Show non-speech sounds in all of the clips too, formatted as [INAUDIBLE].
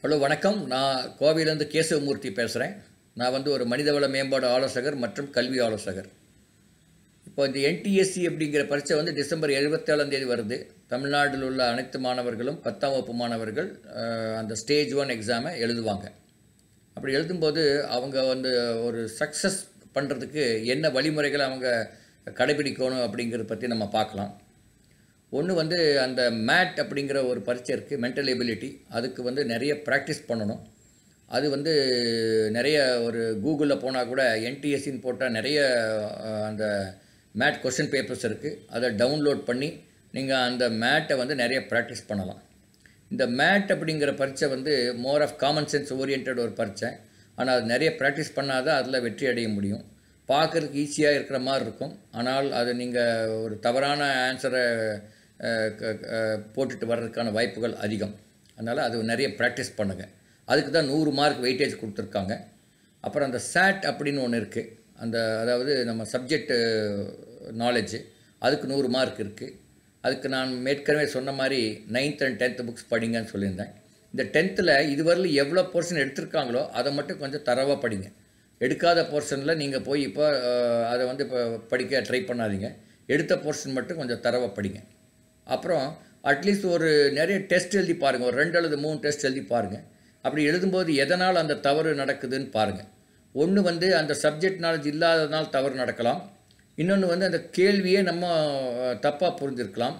hello வணக்கம் நான் கோவையிலேருந்து கேசவமூர்த்தி பேசுகிறேன் நான் வந்து ஒரு மனிதவள மேம்பாடு ஆலோசகர் மற்றும் கல்வி ஆலோசகர் இப்போ இந்த என்டிஎஸ்சி அப்படிங்கிற பரீட்சை வந்து டிசம்பர் எழுபத்தேழாம் தேதி வருது தமிழ்நாட்டில் உள்ள அனைத்து மாணவர்களும் பத்தாம் வகுப்பு மாணவர்கள் அந்த ஸ்டேஜ் ஒன் எக்ஸாமை எழுதுவாங்க அப்படி எழுதும்போது அவங்க வந்து ஒரு சக்ஸஸ் பண்ணுறதுக்கு என்ன வழிமுறைகளை அவங்க கடைபிடிக்கணும் அப்படிங்கிறத பற்றி நம்ம பார்க்கலாம் ஒன்று வந்து அந்த மேட் அப்படிங்கிற ஒரு பரீட்சை இருக்குது மென்டல் எபிலிட்டி அதுக்கு வந்து நிறைய ப்ராக்டிஸ் பண்ணணும் அது வந்து நிறைய ஒரு கூகுளில் போனால் கூட என்டிஎஸ்சின்னு போட்டால் நிறைய அந்த மேட் கொஷின் பேப்பர்ஸ் இருக்குது அதை டவுன்லோட் பண்ணி நீங்கள் அந்த மேட்டை வந்து நிறைய ப்ராக்டிஸ் பண்ணலாம் இந்த மேட் அப்படிங்கிற பரீட்சை வந்து more of common sense oriented ஒரு பரீட்சை ஆனால் அது நிறைய ப்ராக்டிஸ் பண்ணால் தான் அதில் வெற்றி அடைய முடியும் பார்க்குறதுக்கு ஈஸியாக இருக்கிற மாதிரி இருக்கும் ஆனால் அது நீங்கள் ஒரு தவறான ஆன்சரை போட்டுட்டு வர்றதுக்கான வாய்ப்புகள் அதிகம் அதனால் அது நிறைய ப்ராக்டிஸ் பண்ணுங்கள் அதுக்கு தான் நூறு மார்க் வெயிட்டேஜ் கொடுத்துருக்காங்க அப்புறம் அந்த சேட் அப்படின்னு ஒன்று இருக்குது அந்த அதாவது நம்ம சப்ஜெக்டு நாலேஜு அதுக்கு நூறு மார்க் இருக்குது அதுக்கு நான் மேற்கனவே சொன்ன மாதிரி நைன்த் அண்ட் டென்த்து புக்ஸ் படிங்கன்னு சொல்லியிருந்தேன் இந்த டென்த்தில் இதுவரையில் எவ்வளோ போர்ஷன் எடுத்திருக்காங்களோ அதை மட்டும் கொஞ்சம் தரவாக படிங்க எடுக்காத போர்ஷனில் நீங்கள் போய் இப்போ அதை வந்து இப்போ படிக்க ட்ரை பண்ணாதீங்க எடுத்த போர்ஷன் மட்டும் கொஞ்சம் தரவாக படிங்க அப்புறம் அட்லீஸ்ட் ஒரு நிறைய டெஸ்ட் எழுதி பாருங்கள் ஒரு ரெண்டு அல்லது மூணு டெஸ்ட் எழுதி பாருங்கள் அப்படி எழுதும்போது எதனால் அந்த தவறு நடக்குதுன்னு பாருங்கள் ஒன்று வந்து அந்த சப்ஜெக்ட் நாலேஜ் இல்லாததுனால் தவறு நடக்கலாம் இன்னொன்று வந்து அந்த கேள்வியே நம்ம தப்பாக புரிஞ்சிருக்கலாம்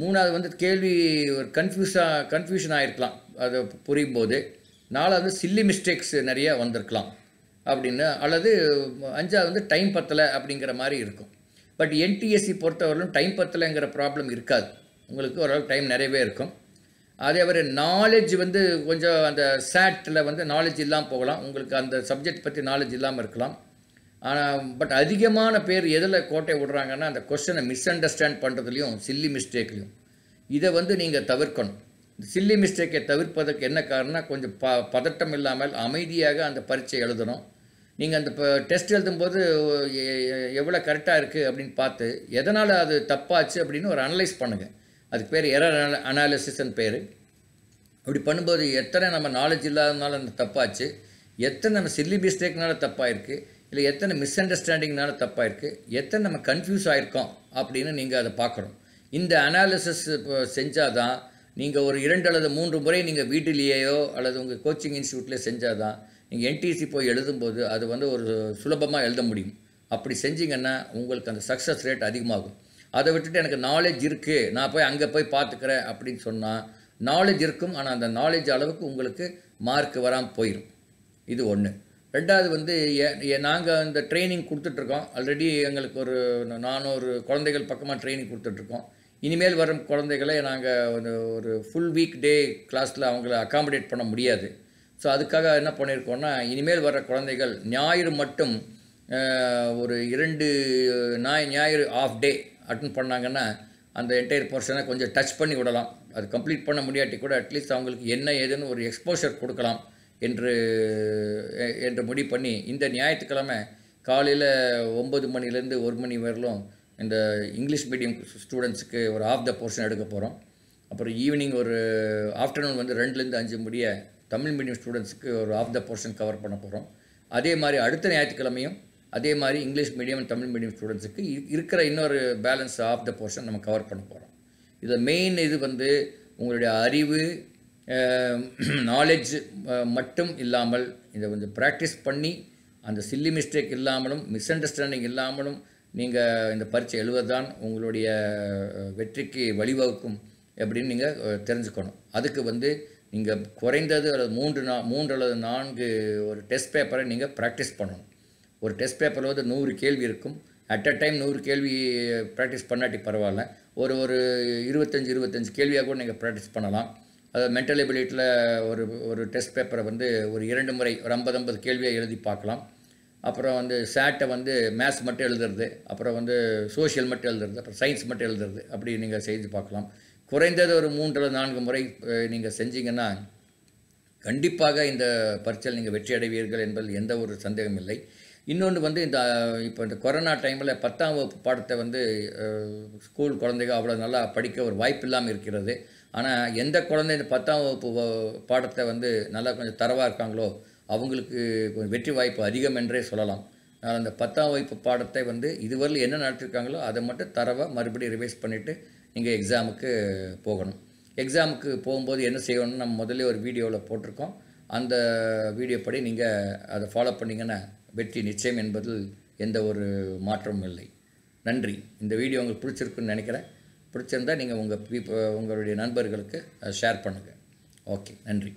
மூணாவது வந்து கேள்வி ஒரு கன்ஃபியூஸாக கன்ஃபியூஷன் ஆகிருக்கலாம் அது புரியும் போது நாலாவது சில்லி மிஸ்டேக்ஸ் நிறைய வந்திருக்கலாம் அப்படின்னு அல்லது அஞ்சாவது வந்து டைம் பத்தலை அப்படிங்கிற மாதிரி இருக்கும் பட் என்டிஎஸ்சி பொறுத்தவரையிலும் டைம் பத்தலைங்கிற ப்ராப்ளம் இருக்காது உங்களுக்கு ஓரளவுக்கு டைம் நிறையவே இருக்கும் அதே மாதிரி நாலேஜ் வந்து கொஞ்சம் அந்த சேட்டில் வந்து நாலேஜ் இல்லாமல் போகலாம் உங்களுக்கு அந்த சப்ஜெக்ட் பற்றி நாலேஜ் இல்லாமல் இருக்கலாம் ஆனால் பட் அதிகமான பேர் எதில் கோட்டை விடுறாங்கன்னா அந்த கொஷனை மிஸ் அண்டர்ஸ்டாண்ட் பண்ணுறதுலையும் சில்லி மிஸ்டேக்லையும் இதை வந்து நீங்கள் தவிர்க்கணும் சில்லி மிஸ்டேக்கை தவிர்ப்பதற்கு என்ன காரணம் கொஞ்சம் ப பதட்டம் இல்லாமல் அமைதியாக அந்த பரீட்சை எழுதணும் நீங்கள் அந்த இப்போ டெஸ்ட் எழுதும்போது எவ்வளோ கரெக்டாக இருக்குது அப்படின்னு பார்த்து எதனால் அது தப்பாச்சு அப்படின்னு ஒரு அனலைஸ் பண்ணுங்கள் அதுக்கு பேர் எரர் அனாலிசிஸ்ன்னு பேர் அப்படி பண்ணும்போது எத்தனை நம்ம நாலேஜ் இல்லாதனால அந்த தப்பாச்சு எத்தனை நம்ம சில்லி மிஸ்டேக்னால தப்பாயிருக்கு இல்லை எத்தனை மிஸ் அண்டர்ஸ்டாண்டிங்னால தப்பாயிருக்கு எத்தனை நம்ம கன்ஃபியூஸ் ஆகிருக்கோம் அப்படின்னு நீங்கள் அதை பார்க்கணும் இந்த அனாலிசிஸ் செஞ்சால் தான் நீங்கள் ஒரு இரண்டு அல்லது மூன்று முறை நீங்கள் வீட்டிலேயோ அல்லது உங்கள் கோச்சிங் இன்ஸ்டியூட்லேயே செஞ்சால் தான் நீங்கள் என்டிசி போய் எழுதும்போது அது வந்து ஒரு சுலபமாக எழுத முடியும் அப்படி செஞ்சிங்கன்னா உங்களுக்கு அந்த சக்ஸஸ் ரேட் அதிகமாகும் அதை விட்டுட்டு எனக்கு நாலேஜ் இருக்குது நான் போய் அங்கே போய் பார்த்துக்கிறேன் அப்படின்னு சொன்னால் நாலேஜ் இருக்கும் ஆனால் அந்த நாலேஜ் அளவுக்கு உங்களுக்கு மார்க் வராமல் போயிடும் இது ஒன்று ரெண்டாவது வந்து நாங்கள் இந்த ட்ரைனிங் கொடுத்துட்ருக்கோம் ஆல்ரெடி எங்களுக்கு ஒரு நானூறு குழந்தைகள் பக்கமாக ட்ரைனிங் கொடுத்துட்ருக்கோம் இனிமேல் வரும் குழந்தைகளை நாங்கள் ஒரு ஃபுல் வீக் டே கிளாஸில் அவங்கள அக்காமடேட் பண்ண முடியாது ஸோ அதுக்காக என்ன பண்ணியிருக்கோன்னா இனிமேல் வர்ற குழந்தைகள் ஞாயிறு மட்டும் ஒரு இரண்டு நாய் ஞாயிறு ஆஃப் டே அட்டன் பண்ணாங்கன்னா அந்த என்டையர் போர்ஷனை கொஞ்சம் டச் பண்ணி விடலாம் அது கம்ப்ளீட் பண்ண முடியாட்டி கூட அட்லீஸ்ட் அவங்களுக்கு என்ன ஏதுன்னு ஒரு எக்ஸ்போஷர் கொடுக்கலாம் என்று என்று முடிவு பண்ணி இந்த ஞாயிற்றுக்கிழமை காலையில் ஒம்பது மணிலேருந்து ஒரு மணி வரையிலும் இந்த இங்கிலீஷ் மீடியம் ஸ்டூடெண்ட்ஸுக்கு ஒரு ஆஃப் த போர்ஷன் எடுக்க போகிறோம் அப்புறம் ஈவினிங் ஒரு ஆஃப்டர்நூன் வந்து ரெண்டுலேருந்து அஞ்சு முடிய தமிழ் மீடியம் ஸ்டூடெண்ட்ஸுக்கு ஒரு ஆஃப் த போர்ஷன் கவர் பண்ண போகிறோம் அதே மாதிரி அடுத்த ஞாயிற்றுக்கிழமையும் அதே மாதிரி இங்கிலீஷ் மீடியம் தமிழ் மீடியம் ஸ்டூடெண்ட்ஸுக்கு இருக்கிற இன்னொரு பேலன்ஸ் ஆஃப் த போர்ஷன் நம்ம கவர் பண்ண போகிறோம் இதில் மெயின் இது வந்து உங்களுடைய அறிவு நாலேஜ் [CLEARS THROAT] மட்டும் இல்லாமல் இதை கொஞ்சம் ப்ராக்டிஸ் பண்ணி அந்த சில்லி மிஸ்டேக் இல்லாமலும் மிஸ் அண்டர்ஸ்டாண்டிங் இல்லாமலும் நீங்கள் இந்த பரீட்சை எழுவதுதான் உங்களுடைய வெற்றிக்கு வழிவகுக்கும் அப்படின்னு நீங்கள் தெரிஞ்சுக்கணும் அதுக்கு வந்து நீங்கள் குறைந்தது அல்லது மூன்று நா மூன்று அல்லது நான்கு ஒரு டெஸ்ட் பேப்பரை நீங்கள் ப்ராக்டிஸ் பண்ணணும் ஒரு டெஸ்ட் பேப்பரில் வந்து நூறு கேள்வி இருக்கும் அட் அ டைம் நூறு கேள்வி ப்ராக்டிஸ் பண்ணாட்டி பரவாயில்ல ஒரு ஒரு இருபத்தஞ்சி இருபத்தஞ்சி கேள்வியாக கூட நீங்கள் ப்ராக்டிஸ் பண்ணலாம் அது மென்டல் எபிலிட்டியில் ஒரு ஒரு டெஸ்ட் பேப்பரை வந்து ஒரு இரண்டு முறை ஒரு ஐம்பது ஐம்பது கேள்வியாக எழுதி பார்க்கலாம் அப்புறம் வந்து சேட்டை வந்து மேத்ஸ் மட்டும் எழுதுறது அப்புறம் வந்து சோஷியல் மட்டும் எழுதுறது அப்புறம் சயின்ஸ் மட்டும் எழுதுறது அப்படி நீங்கள் செய்து பார்க்கலாம் குறைந்தது ஒரு மூன்று நான்கு முறை நீங்கள் செஞ்சீங்கன்னா கண்டிப்பாக இந்த பரீட்சையில் நீங்கள் வெற்றி அடைவீர்கள் என்பதில் எந்த ஒரு சந்தேகம் இல்லை இன்னொன்று வந்து இந்த இப்போ இந்த கொரோனா டைமில் பத்தாம் வகுப்பு பாடத்தை வந்து ஸ்கூல் குழந்தைகள் அவ்வளோ நல்லா படிக்க ஒரு வாய்ப்பு இல்லாமல் இருக்கிறது ஆனால் எந்த குழந்தை இந்த பத்தாம் வகுப்பு பாடத்தை வந்து நல்லா கொஞ்சம் தரவாக இருக்காங்களோ அவங்களுக்கு வெற்றி வாய்ப்பு அதிகம் என்றே சொல்லலாம் நான் அந்த பத்தாம் வகுப்பு பாடத்தை வந்து இதுவரையில் என்ன நடத்திருக்காங்களோ அதை மட்டும் தரவாக மறுபடியும் ரிவைஸ் பண்ணிவிட்டு நீங்கள் எக்ஸாமுக்கு போகணும் எக்ஸாமுக்கு போகும்போது என்ன செய்யணும்னு நம்ம முதலே ஒரு வீடியோவில் போட்டிருக்கோம் அந்த வீடியோ படி நீங்கள் அதை ஃபாலோ பண்ணிங்கன்னா வெற்றி நிச்சயம் என்பதில் எந்த ஒரு மாற்றமும் இல்லை நன்றி இந்த வீடியோ உங்களுக்கு பிடிச்சிருக்குன்னு நினைக்கிறேன் பிடிச்சிருந்தால் நீங்கள் உங்கள் பீப்ப உங்களுடைய நண்பர்களுக்கு ஷேர் பண்ணுங்கள் ஓகே நன்றி